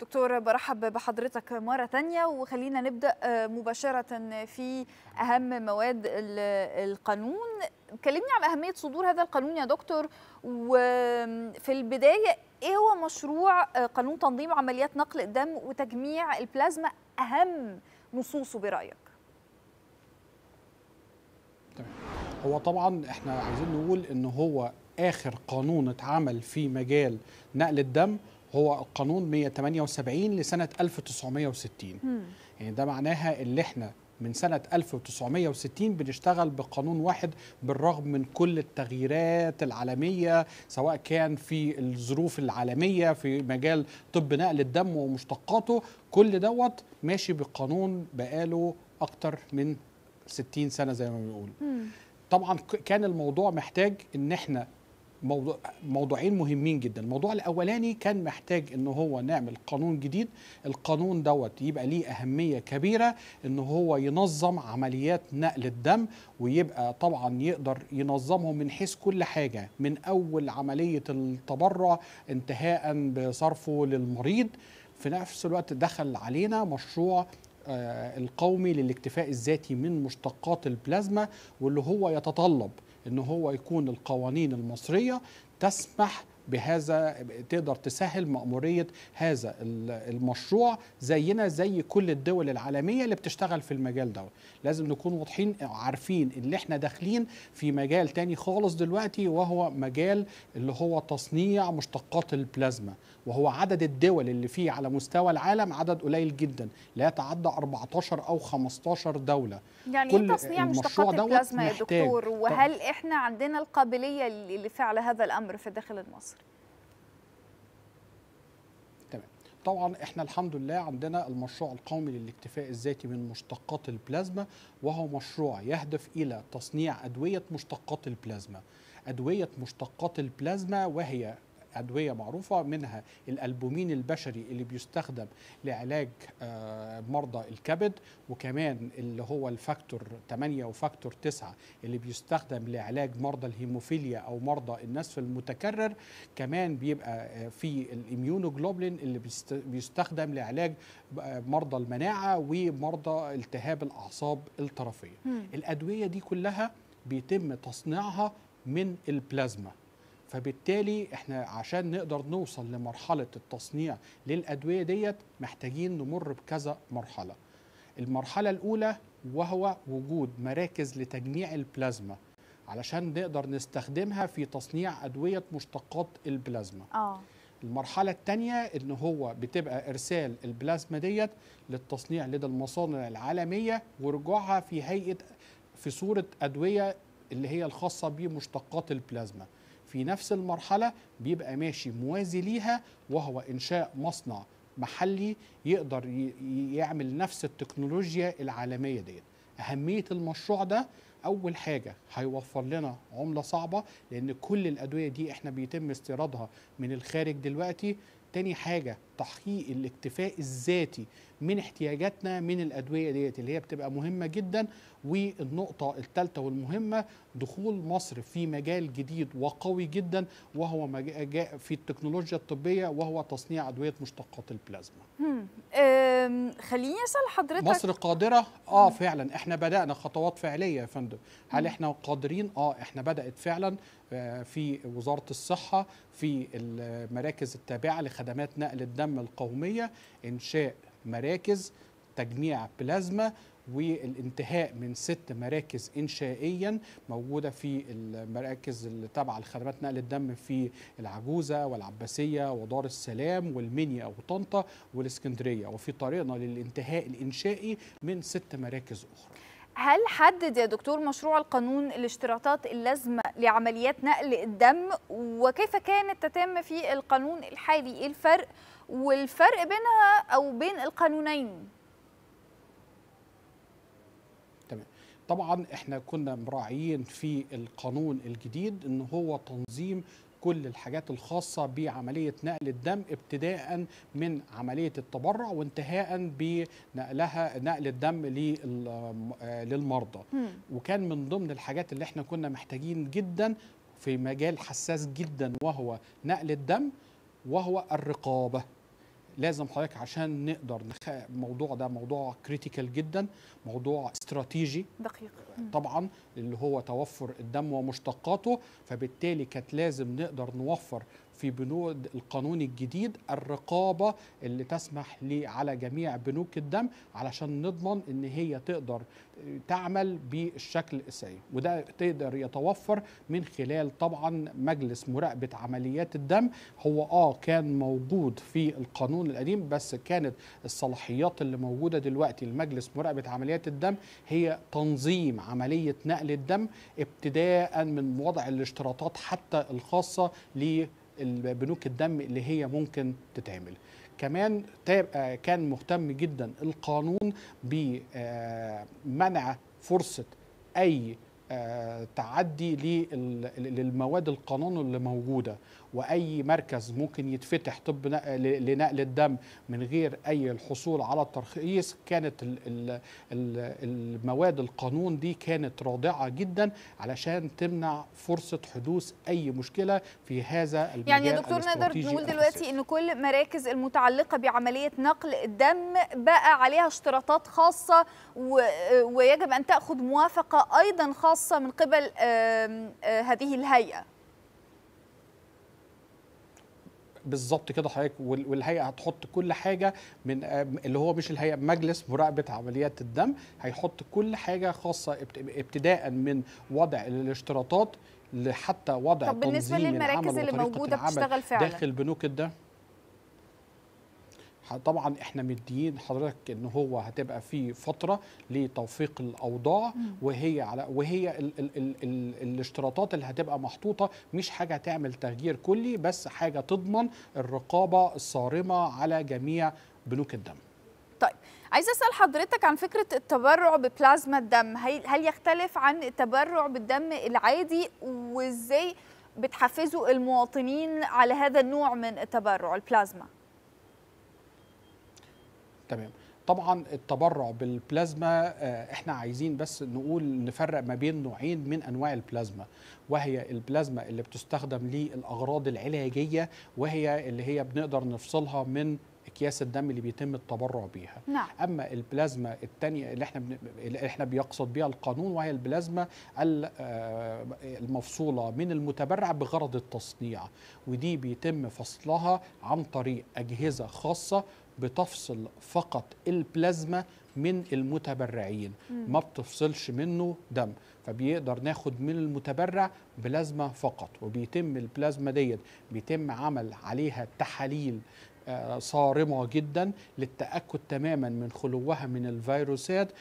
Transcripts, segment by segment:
دكتور برحب بحضرتك مرة ثانية وخلينا نبدأ آه، مباشرة في أهم مواد القانون كلمني عن أهمية صدور هذا القانون يا دكتور وفي البداية إيه هو مشروع آه، قانون تنظيم عمليات نقل الدم وتجميع البلازما أهم نصوصه برأيك هو طبعا احنا عايزين نقول ان هو اخر قانون اتعمل في مجال نقل الدم هو القانون 178 لسنة 1960 يعني ده معناها اللي احنا من سنة 1960 بنشتغل بقانون واحد بالرغم من كل التغييرات العالمية سواء كان في الظروف العالمية في مجال طب نقل الدم ومشتقاته كل دوت ماشي بقانون بقاله أكتر من 60 سنة زي ما بنقول طبعا كان الموضوع محتاج ان احنا موضوع موضوعين مهمين جدا الموضوع الاولاني كان محتاج ان هو نعمل قانون جديد القانون دوت يبقى ليه اهميه كبيره ان هو ينظم عمليات نقل الدم ويبقى طبعا يقدر ينظمهم من حيث كل حاجه من اول عمليه التبرع انتهاء بصرفه للمريض في نفس الوقت دخل علينا مشروع آه، القومي للاكتفاء الذاتي من مشتقات البلازما واللي هو يتطلب ان هو يكون القوانين المصريه تسمح بهذا تقدر تسهل مأمورية هذا المشروع زينا زي كل الدول العالمية اللي بتشتغل في المجال ده لازم نكون واضحين عارفين ان احنا داخلين في مجال تاني خالص دلوقتي وهو مجال اللي هو تصنيع مشتقات البلازما وهو عدد الدول اللي فيه على مستوى العالم عدد قليل جدا لا يتعدى 14 او 15 دوله يعني كل ايه تصنيع مشتقات البلازما يا دكتور وهل احنا عندنا القابليه لفعل هذا الامر في داخل مصر؟ تمام طبعا احنا الحمد لله عندنا المشروع القومي للاكتفاء الذاتي من مشتقات البلازما وهو مشروع يهدف الى تصنيع ادويه مشتقات البلازما ادويه مشتقات البلازما وهي ادويه معروفه منها الالبومين البشري اللي بيستخدم لعلاج آه، مرضى الكبد وكمان اللي هو الفاكتور 8 وفاكتور 9 اللي بيستخدم لعلاج مرضى الهيموفيليا او مرضى النسف المتكرر كمان بيبقى آه، في الاميونوجلوبلين اللي بيستخدم لعلاج آه، مرضى المناعه ومرضى التهاب الاعصاب الطرفيه الادويه دي كلها بيتم تصنيعها من البلازما فبالتالي احنا عشان نقدر نوصل لمرحله التصنيع للادويه ديت محتاجين نمر بكذا مرحله المرحله الاولى وهو وجود مراكز لتجميع البلازما علشان نقدر نستخدمها في تصنيع ادويه مشتقات البلازما اه المرحله الثانيه ان هو بتبقى ارسال البلازما ديت للتصنيع لدى المصانع العالميه ورجوعها في هيئه في صوره ادويه اللي هي الخاصه بمشتقات البلازما في نفس المرحلة بيبقى ماشي موازي ليها وهو إنشاء مصنع محلي يقدر يعمل نفس التكنولوجيا العالمية ديت أهمية المشروع ده أول حاجة هيوفر لنا عملة صعبة لأن كل الأدوية دي إحنا بيتم استيرادها من الخارج دلوقتي تاني حاجه تحقيق الاكتفاء الذاتي من احتياجاتنا من الادويه ديت اللي هي بتبقى مهمه جدا والنقطه الثالثه والمهمه دخول مصر في مجال جديد وقوي جدا وهو في التكنولوجيا الطبيه وهو تصنيع ادويه مشتقات البلازما. خليني اسال حضرتك مصر قادره اه فعلا احنا بدانا خطوات فعليه يا فندم هل احنا قادرين اه احنا بدات فعلا آه، في وزاره الصحه في المراكز التابعه لخدمات نقل الدم القوميه انشاء مراكز تجميع بلازما والانتهاء من ست مراكز إنشائيا موجودة في المراكز اللي تابعة لخدمات نقل الدم في العجوزة والعباسية ودار السلام والمنيا وطنطا والإسكندرية وفي طريقنا للانتهاء الإنشائي من ست مراكز أخرى هل حدد يا دكتور مشروع القانون الاشتراطات اللازمة لعمليات نقل الدم وكيف كانت تتم في القانون الحالي؟ إيه الفرق والفرق بينها أو بين القانونين؟ تمام طبعا احنا كنا مراعيين في القانون الجديد ان هو تنظيم كل الحاجات الخاصة بعملية نقل الدم ابتداء من عملية التبرع وانتهاء بنقلها نقل الدم للمرضى وكان من ضمن الحاجات اللي احنا كنا محتاجين جدا في مجال حساس جدا وهو نقل الدم وهو الرقابة لازم حضرتك عشان نقدر الموضوع ده موضوع كريتيكال جدا موضوع استراتيجي دقيق طبعا اللي هو توفر الدم ومشتقاته فبالتالي كانت لازم نقدر نوفر في بنود القانون الجديد الرقابة اللي تسمح لي على جميع بنوك الدم علشان نضمن ان هي تقدر تعمل بالشكل السليم وده تقدر يتوفر من خلال طبعا مجلس مراقبة عمليات الدم هو اه كان موجود في القانون القديم بس كانت الصلاحيات اللي موجودة دلوقتي لمجلس مراقبة عمليات الدم هي تنظيم عملية نقل الدم ابتداء من وضع الاشتراطات حتى الخاصة للدم بنوك الدم اللي هي ممكن تتعمل كمان آه، كان مهتم جدا القانون بمنع فرصه اي آه، تعدي للمواد القانون اللي موجوده واي مركز ممكن يتفتح طب لنقل الدم من غير اي الحصول على الترخيص كانت المواد القانون دي كانت رادعه جدا علشان تمنع فرصه حدوث اي مشكله في هذا المجال يعني يا دكتور نقدر نقول دلوقتي ان كل المراكز المتعلقه بعمليه نقل الدم بقى عليها اشتراطات خاصه ويجب ان تاخذ موافقه ايضا خاصه خاصة من قبل آه، هذه الهيئة بالظبط كده حضرتك والهيئه هتحط كل حاجه من آه، اللي هو مش الهيئه مجلس مراقبه عمليات الدم هيحط كل حاجه خاصه ابتداء من وضع الاشتراطات لحتى وضع طب بالنسبه للمراكز اللي موجوده بتشتغل فعلا داخل بنوك الدم طبعا احنا مديين حضرتك ان هو هتبقى في فتره لتوفيق الاوضاع وهي على وهي ال ال ال ال الاشتراطات اللي هتبقى محطوطه مش حاجه تعمل تغيير كلي بس حاجه تضمن الرقابه الصارمه على جميع بنوك الدم. طيب عايزه اسال حضرتك عن فكره التبرع ببلازما الدم هل يختلف عن التبرع بالدم العادي وازاي بتحفزوا المواطنين على هذا النوع من التبرع البلازما؟ تمام طبعا التبرع بالبلازما آه، احنا عايزين بس نقول نفرق ما بين نوعين من انواع البلازما وهي البلازما اللي بتستخدم للاغراض العلاجيه وهي اللي هي بنقدر نفصلها من اكياس الدم اللي بيتم التبرع بيها نعم. اما البلازما الثانيه اللي احنا بن... اللي احنا بيقصد بيها القانون وهي البلازما آه، المفصوله من المتبرع بغرض التصنيع ودي بيتم فصلها عن طريق اجهزه خاصه بتفصل فقط البلازما من المتبرعين ما بتفصلش منه دم فبيقدر ناخد من المتبرع بلازما فقط وبيتم البلازما ديت بيتم عمل عليها تحاليل آه، صارمة جدا للتأكد تماما من خلوها من الفيروسات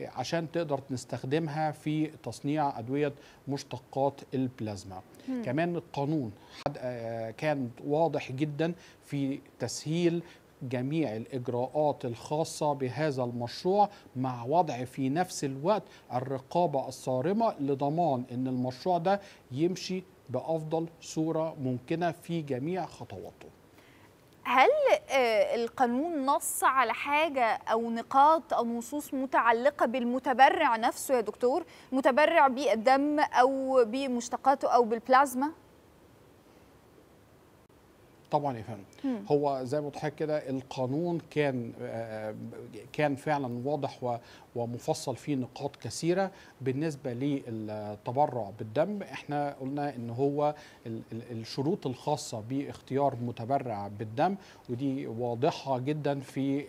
عشان تقدر نستخدمها في تصنيع أدوية مشتقات البلازما مم. كمان القانون آه، كان واضح جدا في تسهيل جميع الإجراءات الخاصة بهذا المشروع مع وضع في نفس الوقت الرقابة الصارمة لضمان أن المشروع ده يمشي بأفضل صورة ممكنة في جميع خطواته هل آه، القانون نص على حاجة أو نقاط أو نصوص متعلقة بالمتبرع نفسه يا دكتور متبرع بالدم أو بمشتقاته أو بالبلازما؟ طبعا يا فندم هو زي ما قلت كده القانون كان آه، آه، كان فعلا واضح ومفصل فيه نقاط كثيره بالنسبه للتبرع بالدم احنا قلنا ان هو الشروط الخاصه باختيار متبرع بالدم ودي واضحه جدا في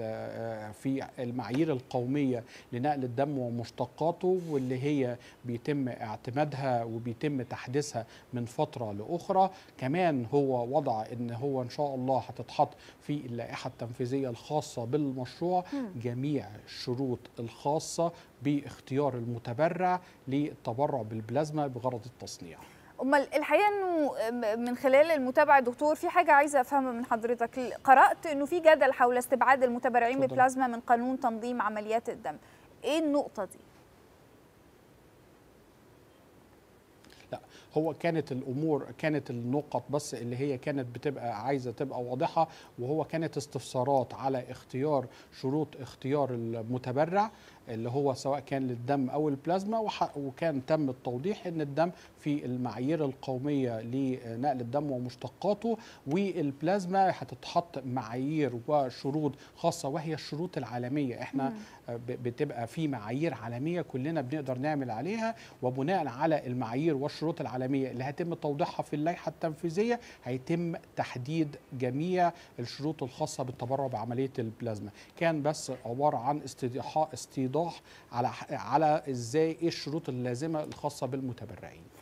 آه، في المعايير القوميه لنقل الدم ومشتقاته واللي هي بيتم اعتمادها وبيتم تحديثها من فتره لاخرى كمان هو وضع ان هو ان شاء الله هتتحط في اللائحه التنفيذيه الخاصه بالمشروع جميع الشروط الخاصه باختيار المتبرع للتبرع بالبلازما بغرض التصنيع امال الحقيقه انه من خلال المتابعه دكتور في حاجه عايزه افهمها من حضرتك قرات انه في جدل حول استبعاد المتبرعين بالبلازما من قانون تنظيم عمليات الدم ايه النقطه دي هو كانت الامور كانت النقط بس اللي هي كانت بتبقى عايزه تبقى واضحه وهو كانت استفسارات على اختيار شروط اختيار المتبرع اللي هو سواء كان للدم او البلازما وكان تم التوضيح ان الدم في المعايير القوميه لنقل الدم ومشتقاته والبلازما هتتحط معايير وشروط خاصه وهي الشروط العالميه احنا بتبقى في معايير عالميه كلنا بنقدر نعمل عليها وبناء على المعايير والشروط العالميه اللي هيتم توضيحها في اللائحه التنفيذيه هيتم تحديد جميع الشروط الخاصه بالتبرع بعمليه البلازما كان بس عباره عن استيضاح استيضاح إيضاح على على ازاي ايه الشروط اللازمه الخاصه بالمتبرعين